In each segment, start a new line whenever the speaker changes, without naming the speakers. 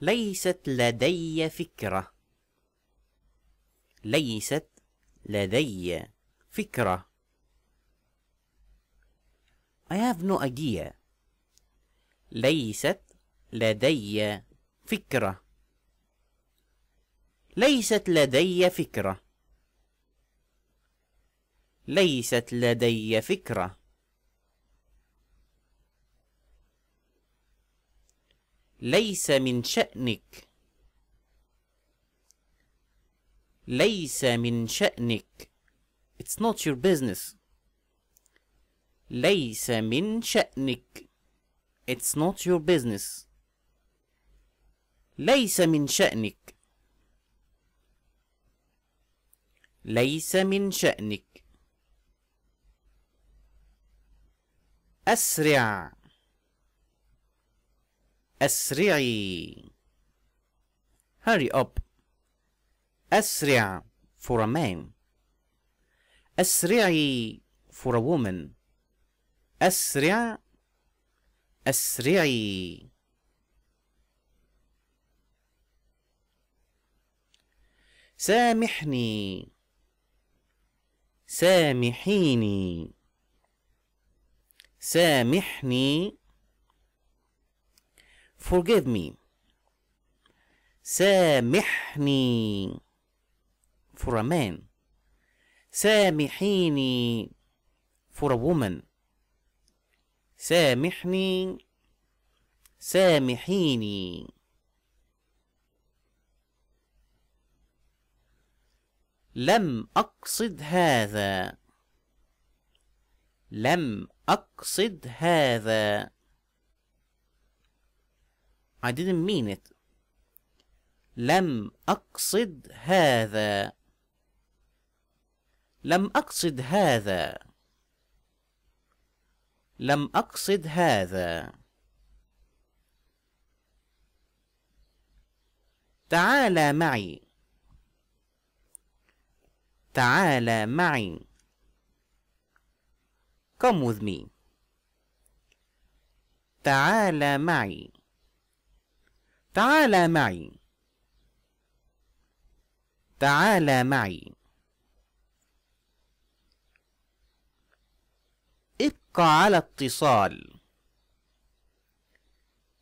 ليست لدي فكرة ليست لدي فكرة I have no idea ليست لدي فكرة ليست لدي فكرة ليست لدي فكرة ليس من شأنك ليس من شأنك It's not your business ليس من شأنك It's not your business ليس من شأنك ليس من شأنك أسرع أسرعي hurry up أسرع for a man أسرعي for a woman أسرع أسرعي سامحني سامحيني سامحني forgive me سامحني for a man سامحيني for a woman سامحني سامحيني لم أقصد هذا لم أقصد هذا I didn't mean it لم أقصد هذا لم أقصد هذا لم أقصد هذا تعال معي تعال معي Come with me تعال معي تعال معي تعال معي ابق على اتصال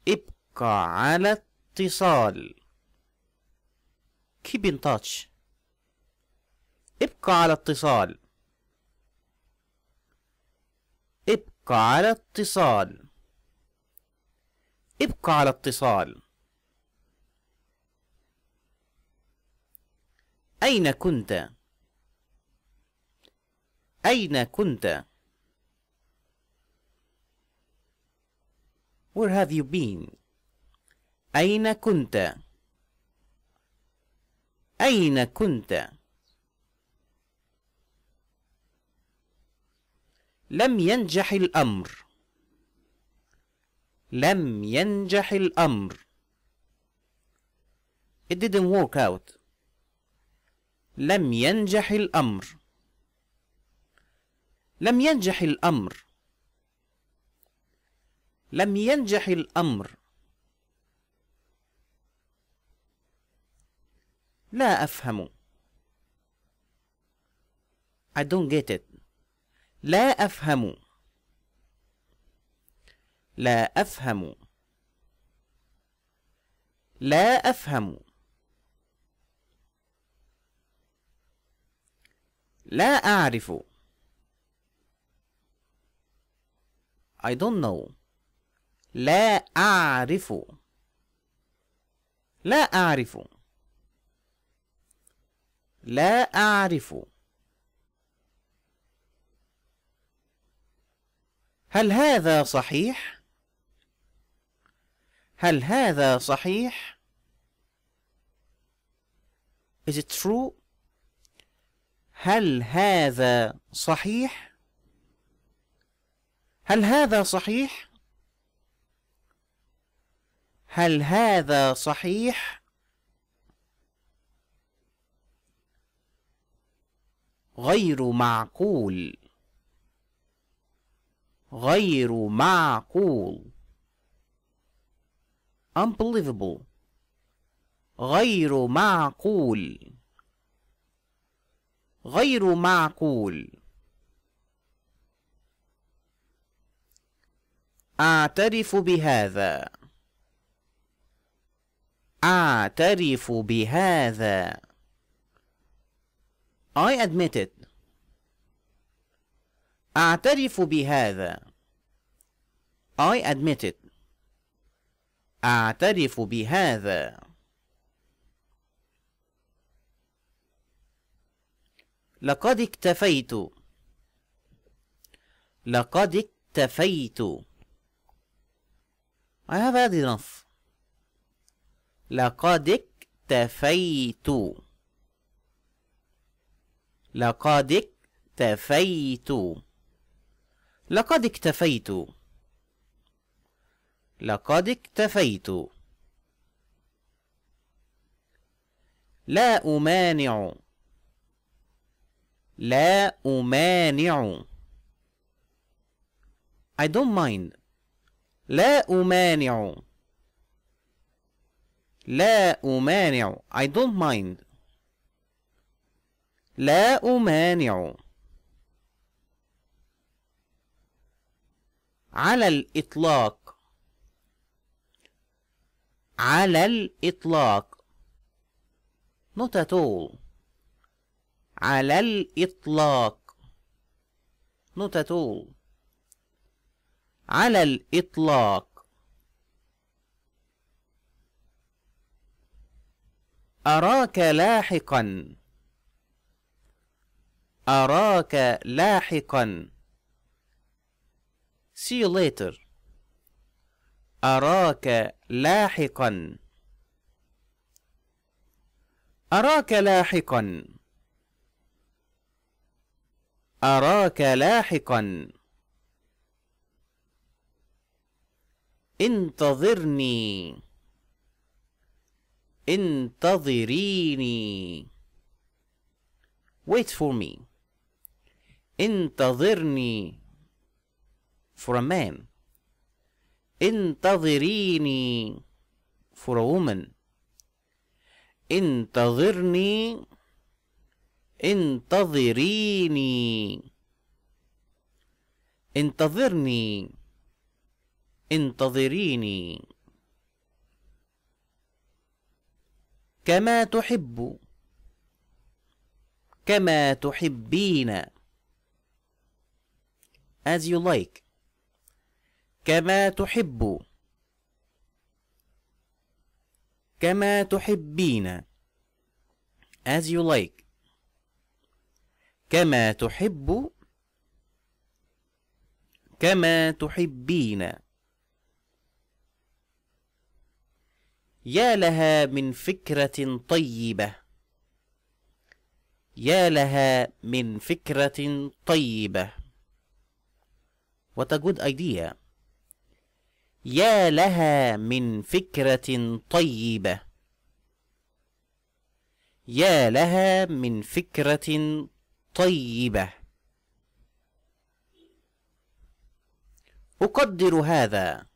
ابق على اتصال keep in touch ابق على اتصال ابق على اتصال ابق على اتصال أين كنت؟ أين كنت؟ Where have you been? أين كنت؟ أين كنت؟ لم ينجح الأمر لم ينجح الأمر It didn't work out لم ينجح الأمر لم ينجح الأمر لم ينجح الأمر لا أفهم I don't get it لا أفهم لا أفهم لا أفهم لا أعرف I don't know لا أعرف لا أعرف لا أعرف هل هذا صحيح؟ هل هذا صحيح؟ Is it true? هل هذا صحيح هل هذا صحيح هل هذا صحيح غير معقول غير معقول unbelievable غير معقول غير معقول أعترف بهذا أعترف بهذا I admit it أعترف بهذا I admit it أعترف بهذا لقد اكتفيت لقد اكتفيت I have had enough لقد اكتفيت لقد اكتفيت لقد اكتفيت لقد اكتفيت لا أمانع لا أمانع I don't mind لا أمانع لا أمانع I don't mind لا أمانع على الإطلاق على الإطلاق not at all على الإطلاق not at all على الإطلاق أراك لاحقا أراك لاحقا See you later أراك لاحقا أراك لاحقا أراك لاحقا انتظرني انتظريني wait for me انتظرني for a man انتظريني for a woman انتظرني انتظريني انتظرني انتظريني كما تحب كما تحبين as you like كما تحب كما تحبين as you like كما تحب كما تحبين يا لها من فكرة طيبة يا لها من فكرة طيبة What a good idea يا لها من فكرة طيبة يا لها من فكرة طيبة أقدر هذا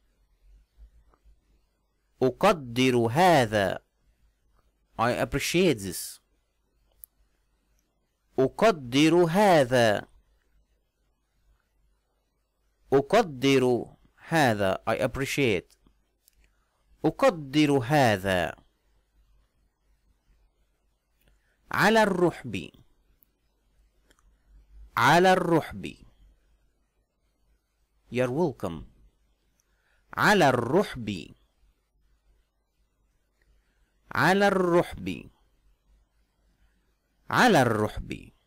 أقدر هذا I appreciate this أقدر هذا أقدر هذا I appreciate أقدر هذا على الرحب على الرحب You're welcome على الرحب على الرحب على الرحب